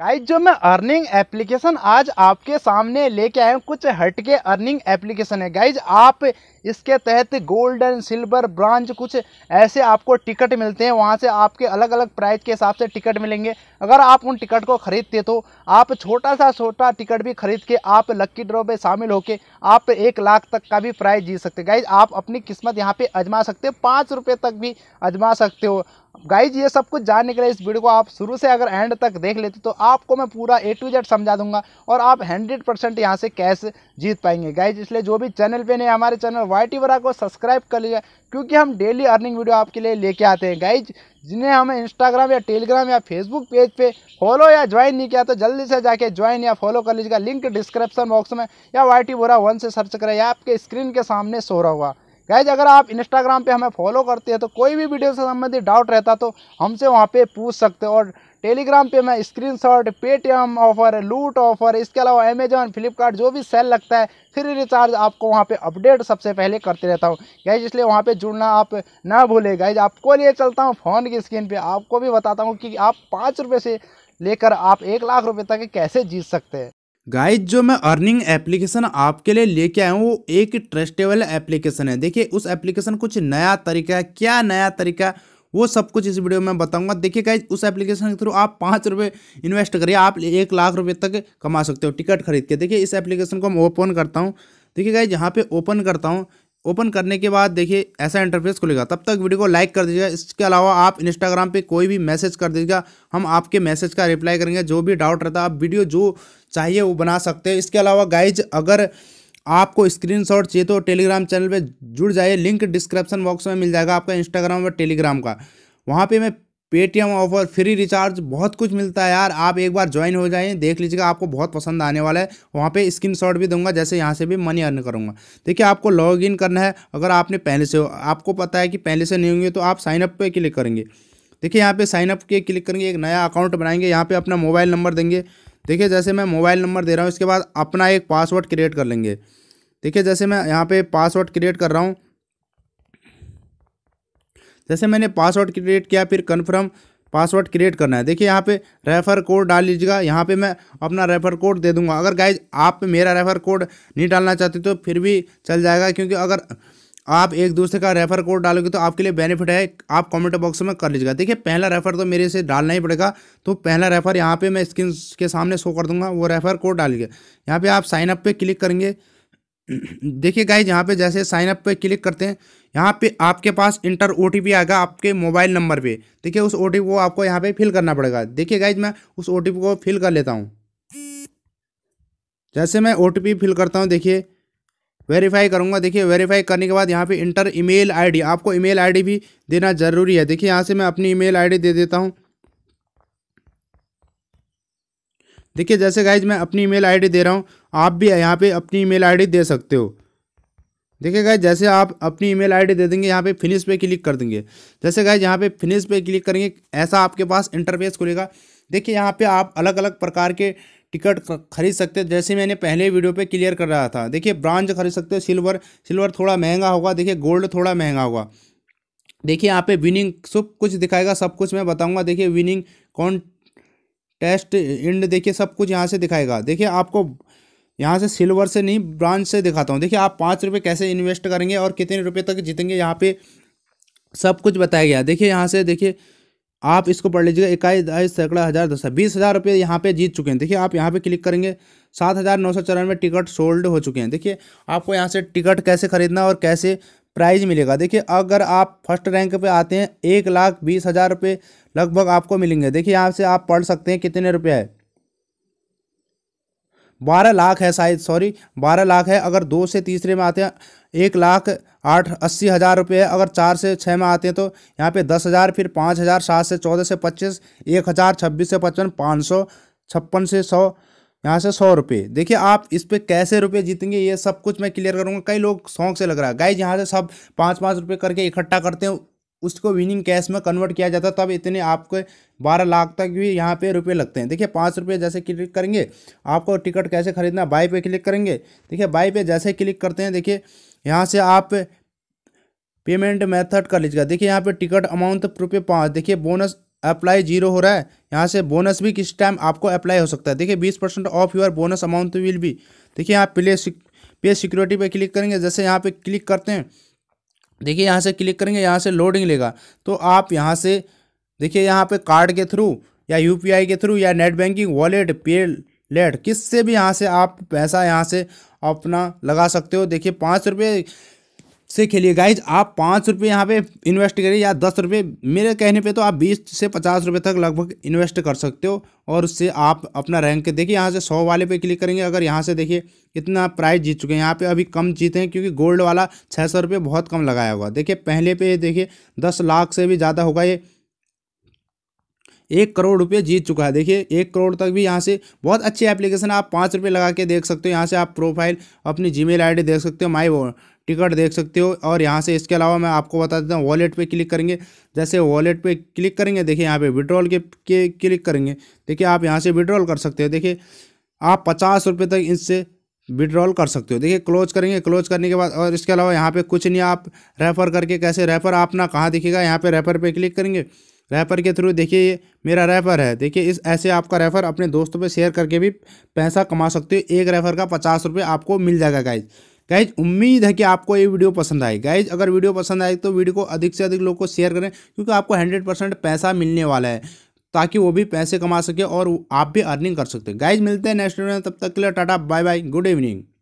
guys जो मैं earning application आज आपके सामने लेके आया हूँ कुछ हटके अर्निंग एप्लीकेशन है गाइज आप इसके तहत गोल्डन सिल्वर ब्रांच कुछ ऐसे आपको टिकट मिलते हैं वहाँ से आपके अलग अलग प्राइस के हिसाब से टिकट मिलेंगे अगर आप उन टिकट को ख़रीदते तो आप छोटा सा छोटा टिकट भी खरीद के आप लक्की ड्रॉ में शामिल होकर आप एक लाख तक का भी प्राइज़ जीत सकते गाइज आप अपनी किस्मत यहाँ पर आजमा सकते हो पाँच तक भी आजमा सकते हो गाइज ये सब कुछ जानने के लिए इस वीडियो को आप शुरू से अगर एंड तक देख लेते तो आपको मैं पूरा ए टू जेड समझा दूंगा और आप हंड्रेड परसेंट यहाँ से कैश जीत पाएंगे गाइज इसलिए जो भी चैनल पे नहीं हमारे चैनल वाई टी वरा को सब्सक्राइब कर लीजिए क्योंकि हम डेली अर्निंग वीडियो आपके लिए लेके आते हैं गाइज जिन्हें हमें इंस्टाग्राम या टेलीग्राम या फेसबुक पेज पे फॉलो या ज्वाइन नहीं किया तो जल्दी से जाके ज्वाइन या फॉलो कर लीजिएगा लिंक डिस्क्रिप्शन बॉक्स में या वाई टी वन से सर्च करें या आपके स्क्रीन के सामने सो रहा होगा गैज अगर आप इंस्टाग्राम पे हमें फॉलो करते हैं तो कोई भी वीडियो से संबंधित डाउट रहता तो हमसे वहाँ पे पूछ सकते हो और टेलीग्राम पे मैं स्क्रीनशॉट पेटीएम ऑफर लूट ऑफर इसके अलावा अमेजॉन फ्लिपकार्ट जो भी सेल लगता है फ्री रिचार्ज आपको वहाँ पे अपडेट सबसे पहले करते रहता हूँ गाइज इसलिए वहाँ पर जुड़ना आप ना भूलें गाइज आपको लिए चलता हूँ फ़ोन की स्क्रीन पर आपको भी बताता हूँ कि आप पाँच रुपये से लेकर आप एक लाख रुपये तक कैसे जीत सकते हैं गाइज जो मैं अर्निंग एप्लीकेशन आपके लिए लेके आया हूँ वो एक ट्रस्टेबल एप्लीकेशन है देखिए उस एप्लीकेशन कुछ नया तरीका है क्या नया तरीका वो सब कुछ इस वीडियो में बताऊंगा देखिए गाइज उस एप्लीकेशन के थ्रू आप पाँच रुपये इन्वेस्ट करिए आप एक लाख रुपये तक कमा सकते हो टिकट खरीद के देखिए इस एप्लीकेशन को मैं ओपन करता हूँ देखिए गाइज यहाँ पे ओपन करता हूँ ओपन करने के बाद देखिए ऐसा इंटरफेस खुलेगा तब तक वीडियो को लाइक कर दीजिएगा इसके अलावा आप इंस्टाग्राम पे कोई भी मैसेज कर दीजिएगा हम आपके मैसेज का रिप्लाई करेंगे जो भी डाउट रहता है आप वीडियो जो चाहिए वो बना सकते हैं इसके अलावा गाइज अगर आपको स्क्रीनशॉट चाहिए तो टेलीग्राम चैनल पर जुड़ जाइए लिंक डिस्क्रिप्शन बॉक्स में मिल जाएगा आपका इंस्टाग्राम और टेलीग्राम का वहाँ पर मैं पेटीएम ऑफर फ्री रिचार्ज बहुत कुछ मिलता है यार आप एक बार ज्वाइन हो जाइए देख लीजिएगा आपको बहुत पसंद आने वाला है वहाँ पे शॉट भी दूंगा जैसे यहाँ से भी मनी अर्न करूँगा देखिए आपको लॉग इन करना है अगर आपने पहले से आपको पता है कि पहले से नहीं होंगे तो आप साइनअप पर क्लिक करेंगे देखिए यहाँ पे साइनअप के क्लिक करेंगे एक नया अकाउंट बनाएंगे यहाँ पर अपना मोबाइल नंबर देंगे देखिए जैसे मैं मोबाइल नंबर दे रहा हूँ इसके बाद अपना एक पासवर्ड क्रिएट कर लेंगे देखिए जैसे मैं यहाँ पे पासवर्ड क्रिएट कर रहा हूँ जैसे मैंने पासवर्ड क्रिएट किया फिर कन्फर्म पासवर्ड क्रिएट करना है देखिए यहाँ पे रेफर कोड डाल लीजिएगा यहाँ पे मैं अपना रेफर कोड दे दूंगा अगर गाइज आप मेरा रेफर कोड नहीं डालना चाहते तो फिर भी चल जाएगा क्योंकि अगर आप एक दूसरे का रेफर कोड डालोगे तो आपके लिए बेनिफिट है आप कमेंट बॉक्स में कर लीजिएगा देखिए पहला रेफर तो मेरे से डालना ही पड़ेगा तो पहला रेफर यहाँ पर मैं स्क्रीन के सामने शो कर दूंगा वो रेफर कोड डालिएगा यहाँ पर आप साइन अप क्लिक करेंगे देखिए गाइज यहाँ पे जैसे साइन अप पे क्लिक करते हैं यहाँ पे आपके पास इंटर ओ आएगा आपके मोबाइल नंबर पे देखिए उस ओ को आपको यहाँ पे फिल करना पड़ेगा देखिए गाइज मैं उस ओ को फिल कर लेता हूँ जैसे मैं ओ फिल करता हूँ देखिए वेरीफाई करूँगा देखिए वेरीफाई करने के बाद यहाँ पे इंटर ईमेल आईडी आपको ईमेल आईडी भी देना ज़रूरी है देखिए यहाँ से मैं अपनी ईमेल आईडी दे देता हूँ देखिए जैसे गाइज मैं अपनी ईमेल आईडी दे रहा हूँ आप भी यहाँ पे अपनी ईमेल आईडी दे सकते हो देखिए गाइज जैसे आप अपनी ईमेल आईडी दे देंगे यहाँ पे फिनिश पे क्लिक कर देंगे जैसे गाइज यहाँ पे फिनिश पे क्लिक करेंगे ऐसा आपके पास इंटरफेस खुलेगा देखिए यहाँ पे आप अलग अलग प्रकार के टिकट खरीद सकते हैं जैसे मैंने पहले वीडियो पे क्लियर कर रहा था देखिए ब्रांच खरीद सकते हो सिल्वर सिल्वर थोड़ा महंगा होगा देखिए गोल्ड थोड़ा महंगा होगा देखिए यहाँ पे विनिंग सब कुछ दिखाएगा सब कुछ मैं बताऊंगा देखिए विनिंग कौन टेस्ट इंड देखिए सब कुछ यहाँ से दिखाएगा देखिए आपको यहाँ से सिल्वर से नहीं ब्रांच से दिखाता हूँ देखिए आप पाँच रुपये कैसे इन्वेस्ट करेंगे और कितने रुपये तक जीतेंगे यहाँ पे सब कुछ बताया गया देखिए यहाँ से देखिए आप इसको पढ़ लीजिएगा इक्कीस बाईस सैकड़ा हज़ार दस बीस हज़ार रुपये यहाँ पे जीत चुके हैं देखिए आप यहाँ पे क्लिक करेंगे सात हज़ार नौ सौ चौरानवे टिकट सोल्ड हो चुके हैं देखिए आपको यहाँ से टिकट कैसे खरीदना और कैसे प्राइज मिलेगा देखिए अगर आप फर्स्ट रैंक पे आते हैं एक लाख बीस हज़ार रुपये लगभग आपको मिलेंगे देखिए यहाँ से आप पढ़ सकते हैं कितने रुपये है बारह लाख है शायद सॉरी बारह लाख है अगर दो से तीसरे में आते हैं एक लाख आठ अस्सी हज़ार रुपये है अगर चार से छः में आते हैं तो यहाँ पे दस हज़ार फिर पाँच हज़ार सात से चौदह से पच्चीस एक हज़ार छब्बीस से पचपन पाँच सौ छप्पन से सौ यहाँ से सौ रुपये देखिए आप इस पर कैसे रुपये जीतेंगे ये सब कुछ मैं क्लियर करूँगा कई लोग शौक से लग रहा है गाइज यहाँ से सब पाँच पाँच रुपये करके इकट्ठा करते हैं उसको विनिंग कैश में कन्वर्ट किया जाता है तब इतने आपके बारह लाख तक भी यहाँ पे रुपए लगते हैं देखिए पाँच रुपये जैसे क्लिक करेंगे आपको टिकट कैसे खरीदना बाई पे क्लिक करेंगे देखिए बाई पे जैसे क्लिक करते हैं देखिए यहाँ से आप पेमेंट मेथड कर लीजिएगा देखिए यहाँ पे टिकट अमाउंट रुपये पाँच देखिए बोनस अप्लाई जीरो हो रहा है यहाँ से बोनस भी किस टाइम आपको अप्लाई हो सकता है देखिए बीस percent off your bonus amount will भी देखिए यहाँ प्ले पे सिक्योरिटी पे क्लिक करेंगे जैसे यहाँ पे क्लिक करते हैं देखिए यहाँ से क्लिक करेंगे यहाँ से लोडिंग लेगा तो आप यहाँ से देखिए यहाँ पे कार्ड के थ्रू या यू के थ्रू या नेट बैंकिंग वॉलेट पे लेट किस से भी यहाँ से आप पैसा यहाँ से अपना लगा सकते हो देखिए पाँच रुपये से खेलिए गाइज आप पाँच रुपये यहाँ पे इन्वेस्ट करिए या दस रुपये मेरे कहने पे तो आप बीस से पचास रुपये तक लगभग इन्वेस्ट कर सकते हो और उससे आप अपना रैंक देखिए यहाँ से सौ वाले पे क्लिक करेंगे अगर यहाँ से देखिए कितना प्राइस जीत चुके हैं यहाँ पे अभी कम जीते हैं क्योंकि गोल्ड वाला छः सौ रुपये बहुत कम लगाया हुआ देखिए पहले पे देखिए दस लाख से भी ज़्यादा होगा ये एक करोड़ रुपये जीत चुका है देखिए एक करोड़ तक भी यहाँ से बहुत अच्छी एप्लीकेशन आप पाँच रुपये लगा के देख सकते हो यहाँ से आप प्रोफाइल अपनी जीमेल आईडी देख सकते हो माई टिकट देख सकते हो और यहाँ से इसके अलावा मैं आपको बता देता हूँ वॉलेट पे क्लिक करेंगे जैसे वॉलेट पे क्लिक करेंगे देखिए यहाँ पे विड्रॉल के, के क्लिक करेंगे देखिए आप यहाँ से विड्रॉल कर सकते हो देखिए आप पचास रुपये तक इससे विड्रॉल कर सकते हो देखिए क्लोज करेंगे क्लोज करने के बाद और इसके अलावा यहाँ पर कुछ नहीं आप रेफर करके कैसे रेफर आप ना कहाँ दिखेगा यहाँ पर रेफर पर क्लिक करेंगे रेफर के थ्रू देखिए ये मेरा रेफर है देखिए इस ऐसे आपका रेफर अपने दोस्तों पे शेयर करके भी पैसा कमा सकते हो एक रेफर का पचास रुपये आपको मिल जाएगा गाइज गाइज उम्मीद है कि आपको ये वीडियो पसंद आए गाइज अगर वीडियो पसंद आए तो वीडियो को अधिक से अधिक लोग को शेयर करें क्योंकि आपको हंड्रेड परसेंट पैसा मिलने वाला है ताकि वो भी पैसे कमा सके और आप भी अर्निंग कर सकते गाइज मिलते हैं नेक्स्ट वीडियो में तब तक के लिए tata bye bye good evening